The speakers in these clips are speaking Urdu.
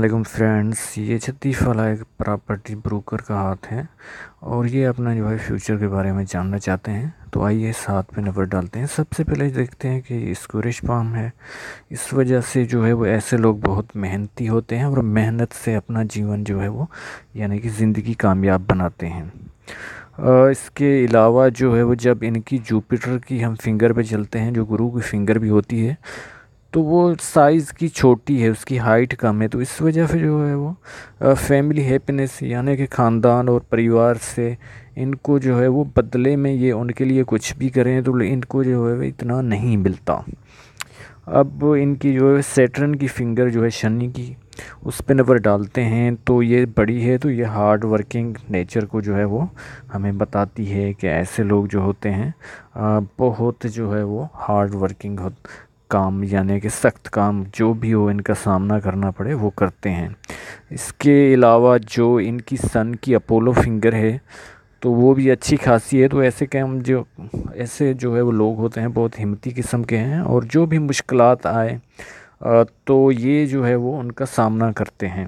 علیکم فرینڈس یہ چھتیس والا ایک پراپرٹی بروکر کا ہاتھ ہے اور یہ اپنا جو ہے فیوچر کے بارے میں جاننا چاہتے ہیں تو آئیے اس ہاتھ پہ نظر ڈالتے ہیں سب سے پہلے دیکھتے ہیں کہ یہ اسکورش پام ہے اس وجہ سے جو ہے وہ ایسے لوگ بہت محنتی ہوتے ہیں اور محنت سے اپنا جیون جو ہے وہ یعنی کہ زندگی کامیاب بناتے ہیں اس کے علاوہ جو ہے وہ جب ان کی جوپیٹر کی ہم فنگر پہ چلتے ہیں جو گرو کی فنگر بھی ہوتی ہے تو وہ سائز کی چھوٹی ہے اس کی ہائٹ کم ہے تو اس وجہ سے جو ہے وہ فیملی ہیپینیس یعنی کہ خاندان اور پریوار سے ان کو جو ہے وہ بدلے میں یہ ان کے لیے کچھ بھی کریں تو ان کو جو ہے وہ اتنا نہیں ملتا اب ان کی جو ہے سیٹرن کی فنگر جو ہے شنی کی اس پہ نگر ڈالتے ہیں تو یہ بڑی ہے تو یہ ہارڈ ورکنگ نیچر کو جو ہے وہ ہمیں بتاتی ہے کہ ایسے لوگ جو ہوتے ہیں بہت جو ہے وہ ہارڈ ورکنگ کام یعنی کہ سخت کام جو بھی ہو ان کا سامنا کرنا پڑے وہ کرتے ہیں اس کے علاوہ جو ان کی سن کی اپولو فنگر ہے تو وہ بھی اچھی خاصی ہے تو ایسے کہ ہم جو ایسے جو ہے وہ لوگ ہوتے ہیں بہت ہمتی قسم کے ہیں اور جو بھی مشکلات آئے تو یہ جو ہے وہ ان کا سامنا کرتے ہیں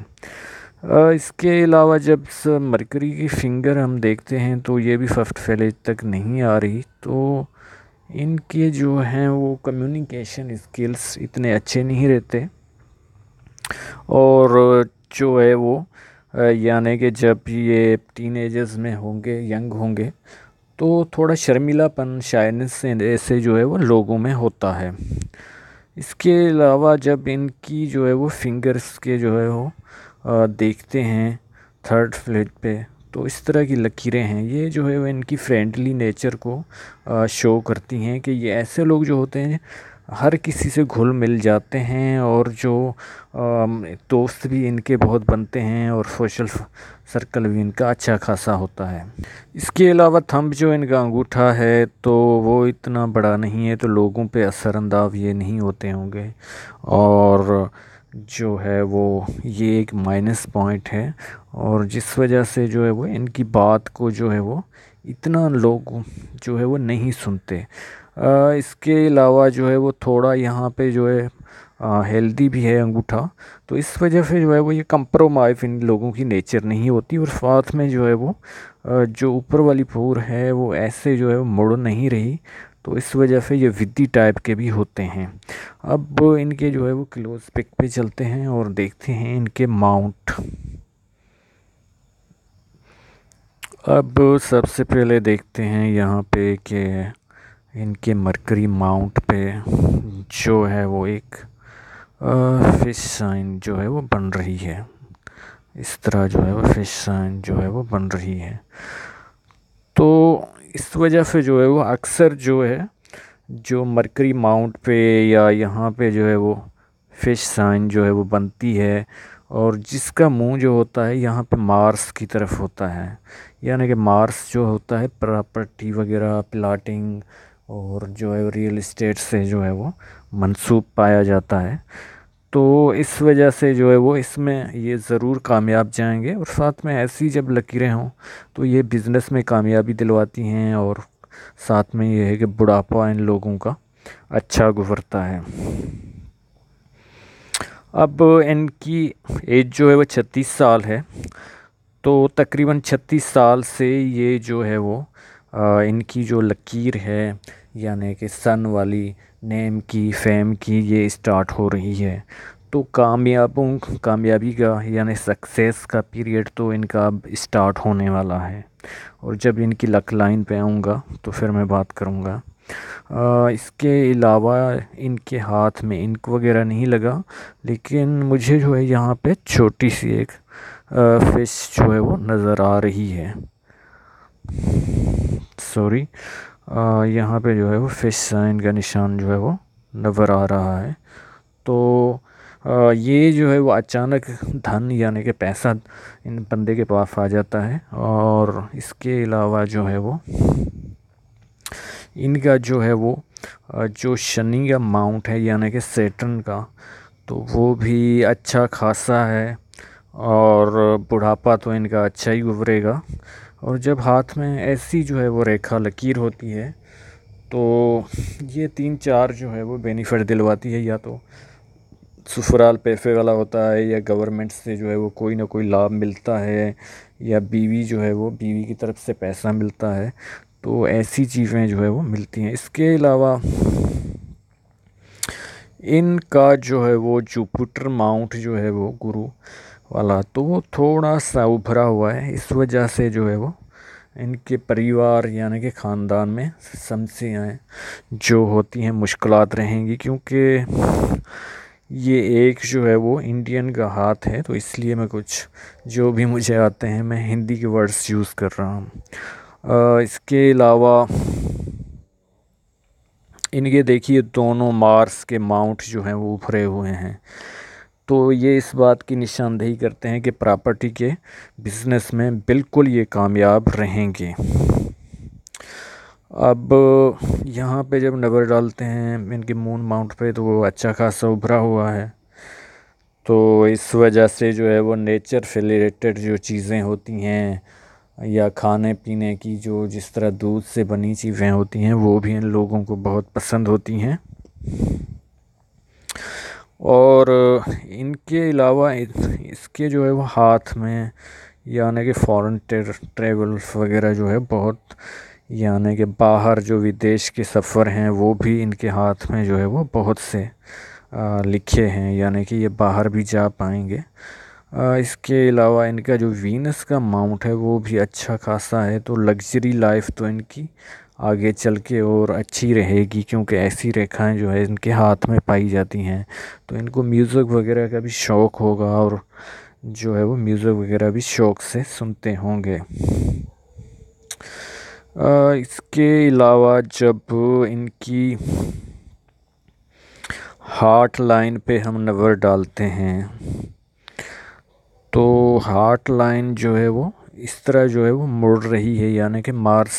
اس کے علاوہ جب مرکری کی فنگر ہم دیکھتے ہیں تو یہ بھی ففٹ فیلیج تک نہیں آ رہی تو ان کے جو ہیں وہ کمیونیکیشن اسکلس اتنے اچھے نہیں رہتے اور جو ہے وہ یعنی کہ جب یہ ٹین ایجز میں ہوں گے ینگ ہوں گے تو تھوڑا شرمیلا پن شائنس سے ایسے جو ہے وہ لوگوں میں ہوتا ہے اس کے علاوہ جب ان کی جو ہے وہ فنگرس کے جو ہے وہ دیکھتے ہیں تھرڈ فلیٹ پہ تو اس طرح کی لکیریں ہیں یہ جو ہے وہ ان کی فرینڈلی نیچر کو شو کرتی ہیں کہ یہ ایسے لوگ جو ہوتے ہیں ہر کسی سے گھل مل جاتے ہیں اور جو دوست بھی ان کے بہت بنتے ہیں اور سوشل سرکل بھی ان کا اچھا خاصا ہوتا ہے اس کے علاوہ تھمب جو ان کا انگوٹھا ہے تو وہ اتنا بڑا نہیں ہے تو لوگوں پہ اثر انداز یہ نہیں ہوتے ہوں گے اور جو ہے وہ یہ ایک مائنس پوائنٹ ہے اور جس وجہ سے جو ہے وہ ان کی بات کو جو ہے وہ اتنا لوگ جو ہے وہ نہیں سنتے اس کے علاوہ جو ہے وہ تھوڑا یہاں پہ جو ہے ہیلدی بھی ہے انگوٹھا تو اس وجہ سے جو ہے وہ یہ کمپرومائز ان لوگوں کی نیچر نہیں ہوتی اور ساتھ میں جو ہے وہ جو اوپر والی پھور ہے وہ ایسے جو ہے وہ مڑ نہیں رہی تو اس وجہ سے یہ ودی ٹائپ کے بھی ہوتے ہیں اب ان کے جو ہے وہ کلوز پک پہ چلتے ہیں اور دیکھتے ہیں ان کے ماؤنٹ اب سب سے پہلے دیکھتے ہیں یہاں پہ کہ ان کے مرکری ماؤنٹ پہ جو ہے وہ ایک فش سائن جو ہے وہ بن رہی ہے اس طرح جو ہے وہ فش سائن جو ہے وہ بن رہی ہے تو اس وجہ سے جو ہے وہ اکثر جو ہے جو مرکری ماؤنٹ پہ یا یہاں پہ جو ہے وہ فش سائن جو ہے وہ بنتی ہے اور جس کا منہ جو ہوتا ہے یہاں پہ مارس کی طرف ہوتا ہے یعنی کہ مارس جو ہوتا ہے پراپرٹی وغیرہ پلاٹنگ اور جو ہے ریئل اسٹیٹ سے جو ہے وہ منسوب پایا جاتا ہے تو اس وجہ سے جو ہے وہ اس میں یہ ضرور کامیاب جائیں گے اور ساتھ میں ایسی جب لکیریں ہوں تو یہ بزنس میں کامیابی دلواتی ہیں اور ساتھ میں یہ ہے کہ بڑھاپا ان لوگوں کا اچھا گزرتا ہے اب ان کی ایج جو ہے وہ چھتیس سال ہے تو تقریباً چھتیس سال سے یہ جو ہے وہ ان کی جو لکیر ہے یعنی کہ سن والی نیم کی فیم کی یہ اسٹارٹ ہو رہی ہے تو کامیابوں کامیابی کا یعنی سکسیس کا پیریڈ تو ان کا اب اسٹارٹ ہونے والا ہے اور جب ان کی لک لائن پہ آؤں گا تو پھر میں بات کروں گا اس کے علاوہ ان کے ہاتھ میں انک وغیرہ نہیں لگا لیکن مجھے جو ہے یہاں پہ چھوٹی سی ایک فش جو ہے وہ نظر آ رہی ہے سوری یہاں پہ جو ہے وہ فش سائن کا نشان جو ہے وہ نظر آ رہا ہے تو یہ جو ہے وہ اچانک دھن یعنی کہ پیسہ ان بندے کے پاس آ جاتا ہے اور اس کے علاوہ جو ہے وہ ان کا جو ہے وہ جو شنی کا ماؤنٹ ہے یعنی کہ سیٹن کا تو وہ بھی اچھا خاصا ہے اور بڑھاپا تو ان کا اچھا ہی گزرے گا اور جب ہاتھ میں ایسی جو ہے وہ ریکھا لکیر ہوتی ہے تو یہ تین چار جو ہے وہ بینیفٹ دلواتی ہے یا تو سسرال پیفے والا ہوتا ہے یا گورنمنٹ سے جو ہے وہ کوئی نہ کوئی لابھ ملتا ہے یا بیوی جو ہے وہ بیوی کی طرف سے پیسہ ملتا ہے تو ایسی چیزیں جو ہے وہ ملتی ہیں اس کے علاوہ ان کا جو ہے وہ جوپٹر ماؤنٹ جو ہے وہ گرو والا تو وہ تھوڑا سا ابھرا ہوا ہے اس وجہ سے جو ہے وہ ان کے پریوار یعنی کہ خاندان میں سمسیاں جو ہوتی ہیں مشکلات رہیں گی کیونکہ یہ ایک جو ہے وہ انڈین کا ہاتھ ہے تو اس لیے میں کچھ جو بھی مجھے آتے ہیں میں ہندی کے ورڈز یوز کر رہا ہوں اس کے علاوہ ان کے دیکھیے دونوں مارس کے ماؤنٹ جو ہیں وہ ابھرے ہوئے ہیں تو یہ اس بات کی نشاندہی کرتے ہیں کہ پراپرٹی کے بزنس میں بالکل یہ کامیاب رہیں گے اب یہاں پہ جب نبر ڈالتے ہیں ان کے مون ماؤنٹ پہ تو وہ اچھا خاصا ابھرا ہوا ہے تو اس وجہ سے جو ہے وہ نیچر سے ریلیٹڈ جو چیزیں ہوتی ہیں یا کھانے پینے کی جو جس طرح دودھ سے بنی چیزیں ہوتی ہیں وہ بھی ان لوگوں کو بہت پسند ہوتی ہیں اور ان کے علاوہ اس کے جو ہے وہ ہاتھ میں یعنی کہ فورن ٹریولس وغیرہ جو ہے بہت یعنی کہ باہر جو ودیش کے سفر ہیں وہ بھی ان کے ہاتھ میں جو ہے وہ بہت سے لکھے ہیں یعنی کہ یہ باہر بھی جا پائیں گے اس کے علاوہ ان کا جو وینس کا ماؤنٹ ہے وہ بھی اچھا خاصا ہے تو لگژری لائف تو ان کی آگے چل کے اور اچھی رہے گی کیونکہ ایسی ریکھائیں جو ہے ان کے ہاتھ میں پائی جاتی ہیں تو ان کو میوزک وغیرہ کا بھی شوق ہوگا اور جو ہے وہ میوزک وغیرہ بھی شوق سے سنتے ہوں گے اس کے علاوہ جب ان کی ہاٹ لائن پہ ہم نظر ڈالتے ہیں تو ہاٹ لائن جو ہے وہ اس طرح جو ہے وہ مڑ رہی ہے یعنی کہ مارس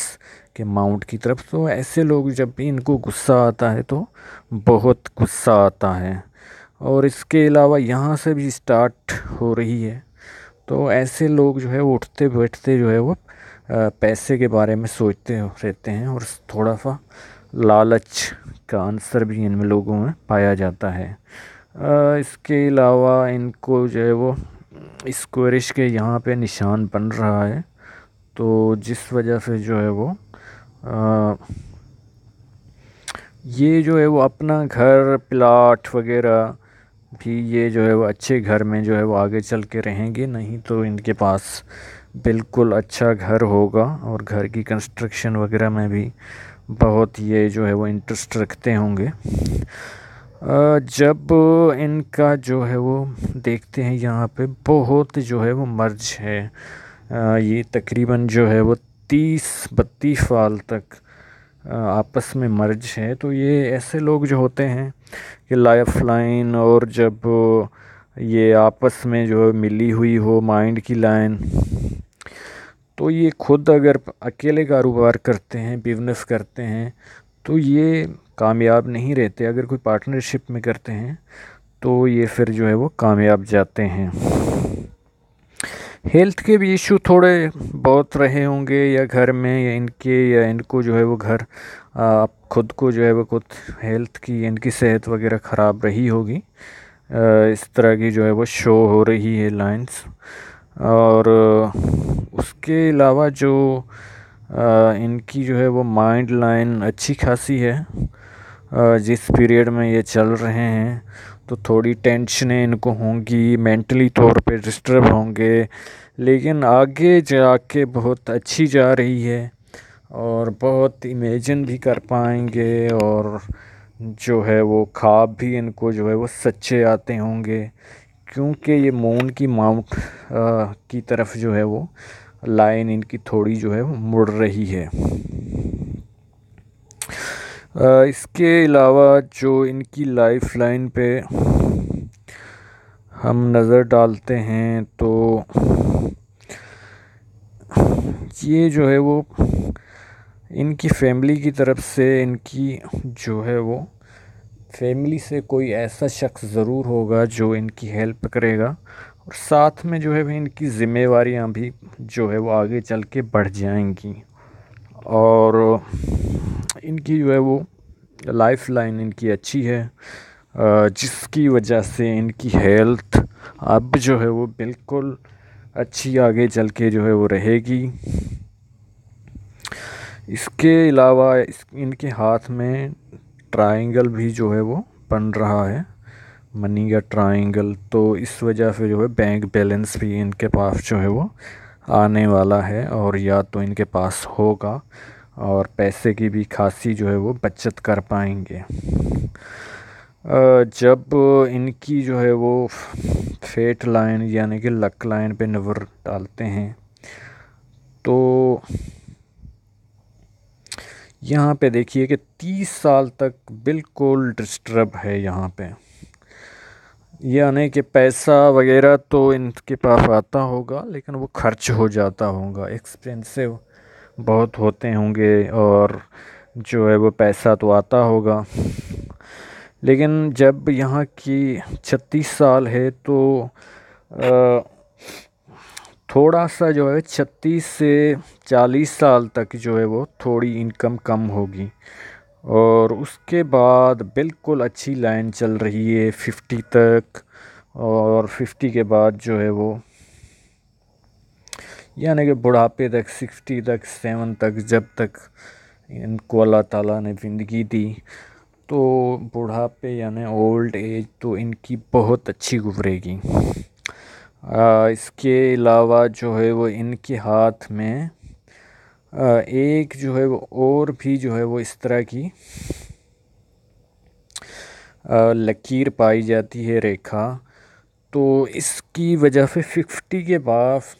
کہ ماؤنٹ کی طرف تو ایسے لوگ جب بھی ان کو غصہ آتا ہے تو بہت غصہ آتا ہے اور اس کے علاوہ یہاں سے بھی اسٹارٹ ہو رہی ہے تو ایسے لوگ جو ہے اٹھتے بیٹھتے جو ہے وہ پیسے کے بارے میں سوچتے رہتے ہیں اور تھوڑا سا لالچ کا عنصر بھی ان میں لوگوں میں پایا جاتا ہے اس کے علاوہ ان کو جو ہے وہ اسکورش کے یہاں پہ نشان بن رہا ہے تو جس وجہ سے جو ہے وہ یہ جو ہے وہ اپنا گھر پلاٹ وغیرہ بھی یہ جو ہے وہ اچھے گھر میں جو ہے وہ آگے چل کے رہیں گے نہیں تو ان کے پاس بالکل اچھا گھر ہوگا اور گھر کی کنسٹرکشن وغیرہ میں بھی بہت یہ جو ہے وہ انٹرسٹ رکھتے ہوں گے جب ان کا جو ہے وہ دیکھتے ہیں یہاں پہ بہت جو ہے وہ مرج ہے یہ تقریباً جو ہے وہ تیس بتیس سال تک آپس میں مرج ہے تو یہ ایسے لوگ جو ہوتے ہیں کہ لائف لائن اور جب یہ آپس میں جو ملی ہوئی ہو مائنڈ کی لائن تو یہ خود اگر اکیلے کاروبار کرتے ہیں بزنس کرتے ہیں تو یہ کامیاب نہیں رہتے اگر کوئی پارٹنرشپ میں کرتے ہیں تو یہ پھر جو ہے وہ کامیاب جاتے ہیں ہیلتھ کے بھی ایشو تھوڑے بہت رہے ہوں گے یا گھر میں یا ان کے یا ان کو جو ہے وہ گھر خود کو جو ہے وہ خود ہیلتھ کی ان کی صحت وغیرہ خراب رہی ہوگی اس طرح کی جو ہے وہ شو ہو رہی ہے لائنس اور اس کے علاوہ جو ان کی جو ہے وہ مائنڈ لائن اچھی خاصی ہے جس پیریڈ میں یہ چل رہے ہیں تو تھوڑی ٹینشنیں ان کو ہوں گی مینٹلی طور پہ ڈسٹرب ہوں گے لیکن آگے جا کے بہت اچھی جا رہی ہے اور بہت امیجن بھی کر پائیں گے اور جو ہے وہ خواب بھی ان کو جو ہے وہ سچے آتے ہوں گے کیونکہ یہ مون کی ماؤنٹ کی طرف جو ہے وہ لائن ان کی تھوڑی جو ہے وہ مڑ رہی ہے اس کے علاوہ جو ان کی لائف لائن پہ ہم نظر ڈالتے ہیں تو یہ جو ہے وہ ان کی فیملی کی طرف سے ان کی جو ہے وہ فیملی سے کوئی ایسا شخص ضرور ہوگا جو ان کی ہیلپ کرے گا اور ساتھ میں جو ہے ان کی ذمہ واریاں بھی جو ہے وہ آگے چل کے بڑھ جائیں گی اور ان کی جو ہے وہ لائف لائن ان کی اچھی ہے جس کی وجہ سے ان کی ہیلتھ اب جو ہے وہ بالکل اچھی آگے چل کے جو ہے وہ رہے گی اس کے علاوہ اس ان کے ہاتھ میں ٹرائنگل بھی جو ہے وہ بن رہا ہے منی کا ٹرائنگل تو اس وجہ سے جو ہے بینک بیلنس بھی ان کے پاس جو ہے وہ آنے والا ہے اور یا تو ان کے پاس ہوگا اور پیسے کی بھی خاصی جو ہے وہ بچت کر پائیں گے جب ان کی جو ہے وہ فیٹ لائن یعنی کہ لک لائن پہ نور ڈالتے ہیں تو یہاں پہ دیکھیے کہ تیس سال تک بالکل ڈسٹرب ہے یہاں پہ یعنی کہ پیسہ وغیرہ تو ان کے پاس آتا ہوگا لیکن وہ خرچ ہو جاتا ہوگا ایکسپینسو بہت ہوتے ہوں گے اور جو ہے وہ پیسہ تو آتا ہوگا لیکن جب یہاں کی چھتیس سال ہے تو تھوڑا سا جو ہے چھتیس سے چالیس سال تک جو ہے وہ تھوڑی انکم کم ہوگی اور اس کے بعد بالکل اچھی لائن چل رہی ہے ففٹی تک اور ففٹی کے بعد جو ہے وہ یعنی کہ بڑھاپے تک سکسٹی تک سیون تک جب تک ان کو اللہ تعالیٰ نے زندگی دی تو بڑھاپے یعنی اولڈ ایج تو ان کی بہت اچھی گزرے گی اس کے علاوہ جو ہے وہ ان کے ہاتھ میں ایک جو ہے وہ اور بھی جو ہے وہ اس طرح کی لکیر پائی جاتی ہے ریکھا تو اس کی وجہ سے ففٹی کے بعد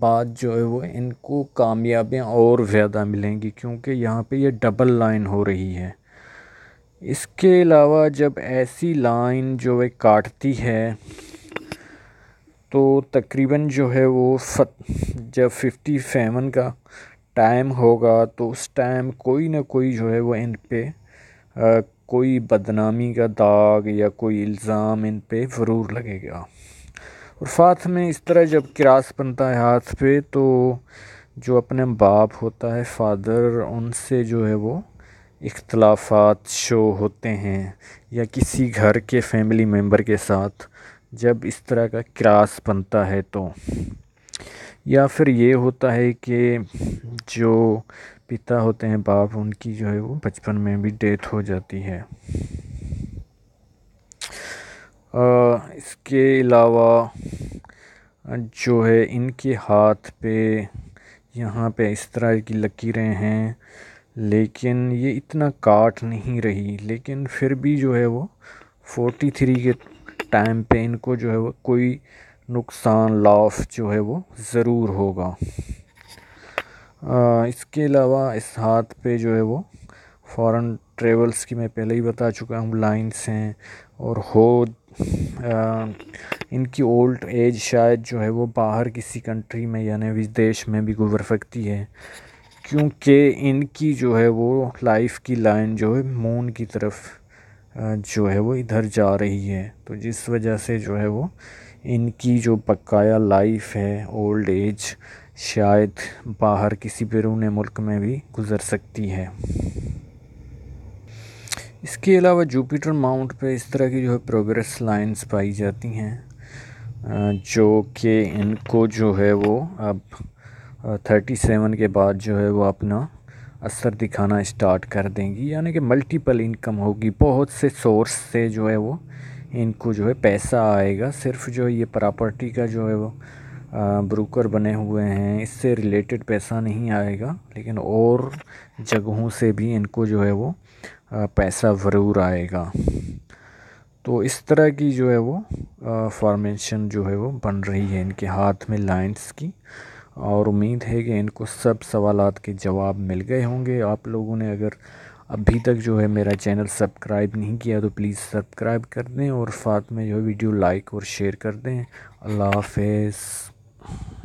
بعد جو ہے وہ ان کو کامیابیاں اور زیادہ ملیں گی کیونکہ یہاں پہ یہ ڈبل لائن ہو رہی ہے اس کے علاوہ جب ایسی لائن جو ہے کاٹتی ہے تو تقریباً جو ہے وہ جب ففٹی سیون کا ٹائم ہوگا تو اس ٹائم کوئی نہ کوئی جو ہے وہ ان پہ کوئی بدنامی کا داغ یا کوئی الزام ان پہ ضرور لگے گا اور ساتھ میں اس طرح جب کراس بنتا ہے ہاتھ پہ تو جو اپنے باپ ہوتا ہے فادر ان سے جو ہے وہ اختلافات شو ہوتے ہیں یا کسی گھر کے فیملی ممبر کے ساتھ جب اس طرح کا کراس بنتا ہے تو یا پھر یہ ہوتا ہے کہ جو پتا ہوتے ہیں باپ ان کی جو ہے وہ بچپن میں بھی ڈیتھ ہو جاتی ہے اس کے علاوہ جو ہے ان کے ہاتھ پہ یہاں پہ اس طرح کی لکیریں ہیں لیکن یہ اتنا کاٹ نہیں رہی لیکن پھر بھی جو ہے وہ فورٹی تھری کے ٹائم پہ ان کو جو ہے وہ کوئی نقصان لاف جو ہے وہ ضرور ہوگا اس کے علاوہ اس ہاتھ پہ جو ہے وہ فارن ٹریولز کی میں پہلے ہی بتا چکا ہوں لائنس ہیں اور ہو ان کی اولڈ ایج شاید جو ہے وہ باہر کسی کنٹری میں یعنی ودیش دیش میں بھی گزر سکتی ہے کیونکہ ان کی جو ہے وہ لائف کی لائن جو ہے مون کی طرف جو ہے وہ ادھر جا رہی ہے تو جس وجہ سے جو ہے وہ ان کی جو بقایا لائف ہے اولڈ ایج شاید باہر کسی بیرون ملک میں بھی گزر سکتی ہے اس کے علاوہ جوپیٹر ماؤنٹ پہ اس طرح کی جو ہے پروگرس لائنز پائی جاتی ہیں جو کہ ان کو جو ہے وہ اب تھرٹی سیون کے بعد جو ہے وہ اپنا اثر دکھانا اسٹارٹ کر دیں گی یعنی کہ ملٹیپل انکم ہوگی بہت سے سورس سے جو ہے وہ ان کو جو ہے پیسہ آئے گا صرف جو یہ پراپرٹی کا جو ہے وہ بروکر بنے ہوئے ہیں اس سے ریلیٹڈ پیسہ نہیں آئے گا لیکن اور جگہوں سے بھی ان کو جو ہے وہ پیسہ ضرور آئے گا تو اس طرح کی جو ہے وہ فارمیشن جو ہے وہ بن رہی ہے ان کے ہاتھ میں لائنس کی اور امید ہے کہ ان کو سب سوالات کے جواب مل گئے ہوں گے آپ لوگوں نے اگر ابھی تک جو ہے میرا چینل سبسکرائب نہیں کیا تو پلیز سبسکرائب کر دیں اور فات میں جو ہے ویڈیو لائک اور شیئر کر دیں اللہ حافظ